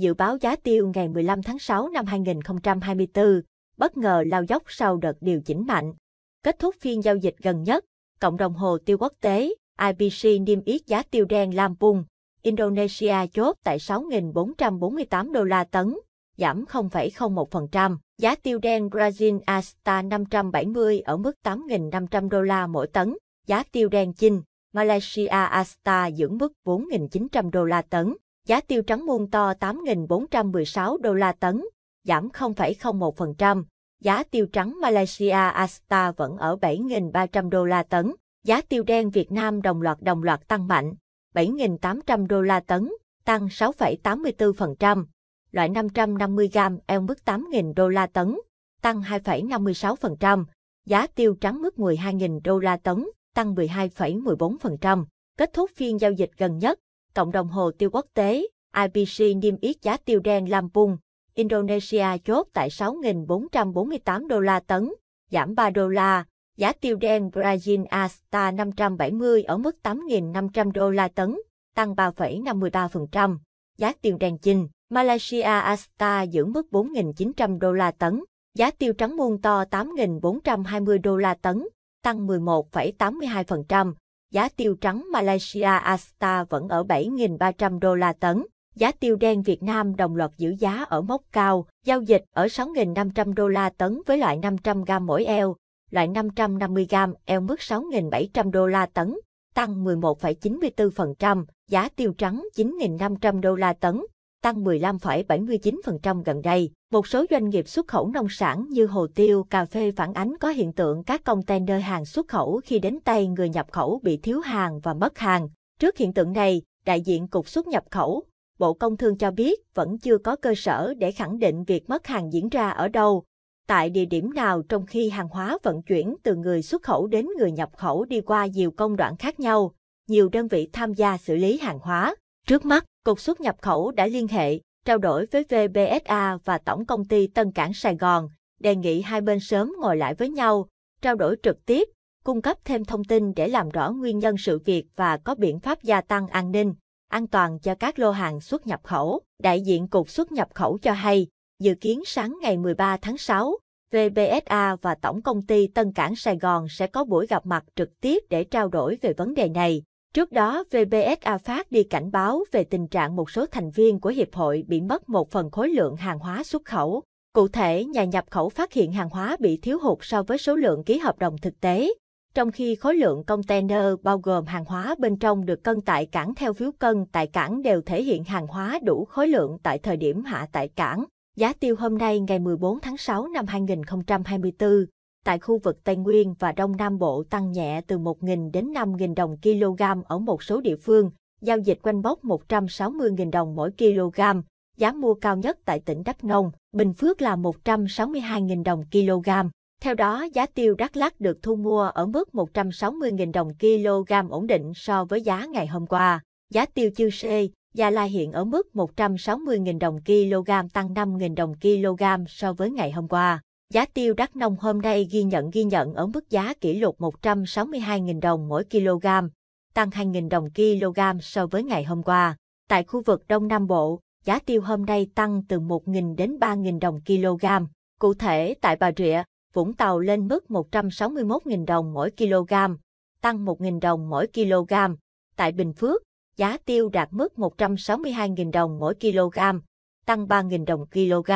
dự báo giá tiêu ngày 15 tháng 6 năm 2024, bất ngờ lao dốc sau đợt điều chỉnh mạnh. Kết thúc phiên giao dịch gần nhất, cộng đồng hồ tiêu quốc tế IBC niêm yết giá tiêu đen Lampung, Indonesia chốt tại 6.448 đô la tấn, giảm 0,01%. Giá tiêu đen Brazil Asta 570 ở mức 8.500 đô la mỗi tấn. Giá tiêu đen chinh Malaysia Asta giữ mức 4.900 đô la tấn giá tiêu trắng muôn to 8.416 đô la tấn, giảm 0,01%. Giá tiêu trắng Malaysia Asta vẫn ở 7.300 đô la tấn. Giá tiêu đen Việt Nam đồng loạt đồng loạt tăng mạnh, 7.800 đô la tấn, tăng 6,84%. Loại 550 gram eo mức 8.000 đô la tấn, tăng 2,56%. Giá tiêu trắng mức 12.000 đô la tấn, tăng 12,14%. Kết thúc phiên giao dịch gần nhất, cộng đồng hồ tiêu quốc tế, IPC niêm yết giá tiêu đen Lampung, Indonesia chốt tại 6.448 đô la tấn, giảm 3 đô la. Giá tiêu đen Brazil Asta 570 ở mức 8.500 đô la tấn, tăng 3,53%. Giá tiêu đen chinh Malaysia Asta giữ mức 4.900 đô la tấn, giá tiêu trắng muôn to 8.420 đô la tấn, tăng 11,82% giá tiêu trắng Malaysia Asta vẫn ở 7.300 đô la tấn. Giá tiêu đen Việt Nam đồng loạt giữ giá ở mốc cao, giao dịch ở 6.500 đô la tấn với loại 500 gram mỗi eo, loại 550 gram eo mức 6.700 đô la tấn, tăng 11,94%, giá tiêu trắng 9.500 đô la tấn, tăng 15,79% gần đây. Một số doanh nghiệp xuất khẩu nông sản như hồ tiêu, cà phê phản ánh có hiện tượng các container hàng xuất khẩu khi đến tay người nhập khẩu bị thiếu hàng và mất hàng. Trước hiện tượng này, đại diện Cục xuất nhập khẩu, Bộ Công Thương cho biết vẫn chưa có cơ sở để khẳng định việc mất hàng diễn ra ở đâu, tại địa điểm nào trong khi hàng hóa vận chuyển từ người xuất khẩu đến người nhập khẩu đi qua nhiều công đoạn khác nhau, nhiều đơn vị tham gia xử lý hàng hóa. Trước mắt, Cục xuất nhập khẩu đã liên hệ trao đổi với VBSA và Tổng Công ty Tân Cảng Sài Gòn, đề nghị hai bên sớm ngồi lại với nhau, trao đổi trực tiếp, cung cấp thêm thông tin để làm rõ nguyên nhân sự việc và có biện pháp gia tăng an ninh, an toàn cho các lô hàng xuất nhập khẩu. Đại diện Cục xuất nhập khẩu cho hay, dự kiến sáng ngày 13 tháng 6, VBSA và Tổng Công ty Tân Cảng Sài Gòn sẽ có buổi gặp mặt trực tiếp để trao đổi về vấn đề này. Trước đó, VBSA phát đi cảnh báo về tình trạng một số thành viên của hiệp hội bị mất một phần khối lượng hàng hóa xuất khẩu. Cụ thể, nhà nhập khẩu phát hiện hàng hóa bị thiếu hụt so với số lượng ký hợp đồng thực tế, trong khi khối lượng container bao gồm hàng hóa bên trong được cân tại cảng theo phiếu cân tại cảng đều thể hiện hàng hóa đủ khối lượng tại thời điểm hạ tại cảng. Giá tiêu hôm nay ngày 14 tháng 6 năm 2024 tại khu vực Tây Nguyên và Đông Nam Bộ tăng nhẹ từ 1.000 đến 5.000 đồng kg ở một số địa phương, giao dịch quanh mốc 160.000 đồng mỗi kg, giá mua cao nhất tại tỉnh Đắk Nông, Bình Phước là 162.000 đồng kg. Theo đó, giá tiêu Đắk lắc được thu mua ở mức 160.000 đồng kg ổn định so với giá ngày hôm qua. Giá tiêu chư Sê, Gia Lai hiện ở mức 160.000 đồng kg tăng 5.000 đồng kg so với ngày hôm qua. Giá tiêu đắk nông hôm nay ghi nhận ghi nhận ở mức giá kỷ lục 162.000 đồng mỗi kg, tăng 2.000 đồng kg so với ngày hôm qua. Tại khu vực Đông Nam Bộ, giá tiêu hôm nay tăng từ 1.000 đến 3.000 đồng kg. Cụ thể, tại Bà Rịa, Vũng Tàu lên mức 161.000 đồng mỗi kg, tăng 1.000 đồng mỗi kg. Tại Bình Phước, giá tiêu đạt mức 162.000 đồng mỗi kg, tăng 3.000 đồng kg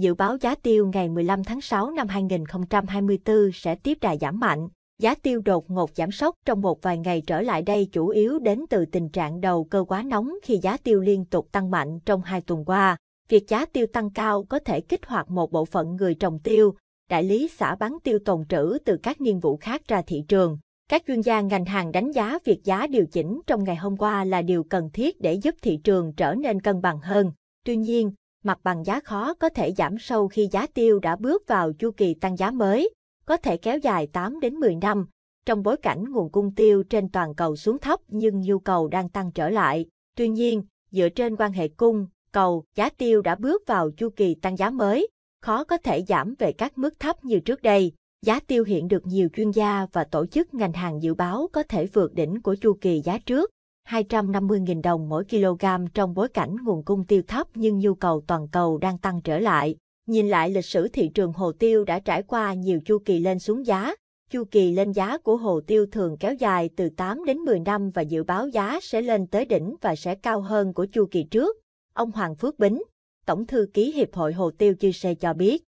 dự báo giá tiêu ngày 15 tháng 6 năm 2024 sẽ tiếp đà giảm mạnh. Giá tiêu đột ngột giảm sốc trong một vài ngày trở lại đây chủ yếu đến từ tình trạng đầu cơ quá nóng khi giá tiêu liên tục tăng mạnh trong hai tuần qua. Việc giá tiêu tăng cao có thể kích hoạt một bộ phận người trồng tiêu, đại lý xả bán tiêu tồn trữ từ các niên vụ khác ra thị trường. Các chuyên gia ngành hàng đánh giá việc giá điều chỉnh trong ngày hôm qua là điều cần thiết để giúp thị trường trở nên cân bằng hơn. Tuy nhiên, mặt bằng giá khó có thể giảm sâu khi giá tiêu đã bước vào chu kỳ tăng giá mới, có thể kéo dài 8 đến 10 năm, trong bối cảnh nguồn cung tiêu trên toàn cầu xuống thấp nhưng nhu cầu đang tăng trở lại. Tuy nhiên, dựa trên quan hệ cung, cầu, giá tiêu đã bước vào chu kỳ tăng giá mới, khó có thể giảm về các mức thấp như trước đây. Giá tiêu hiện được nhiều chuyên gia và tổ chức ngành hàng dự báo có thể vượt đỉnh của chu kỳ giá trước. 250.000 đồng mỗi kg trong bối cảnh nguồn cung tiêu thấp nhưng nhu cầu toàn cầu đang tăng trở lại. Nhìn lại lịch sử thị trường hồ tiêu đã trải qua nhiều chu kỳ lên xuống giá. Chu kỳ lên giá của hồ tiêu thường kéo dài từ 8 đến 10 năm và dự báo giá sẽ lên tới đỉnh và sẽ cao hơn của chu kỳ trước. Ông Hoàng Phước Bính, Tổng thư ký Hiệp hội Hồ tiêu chia sẻ cho biết.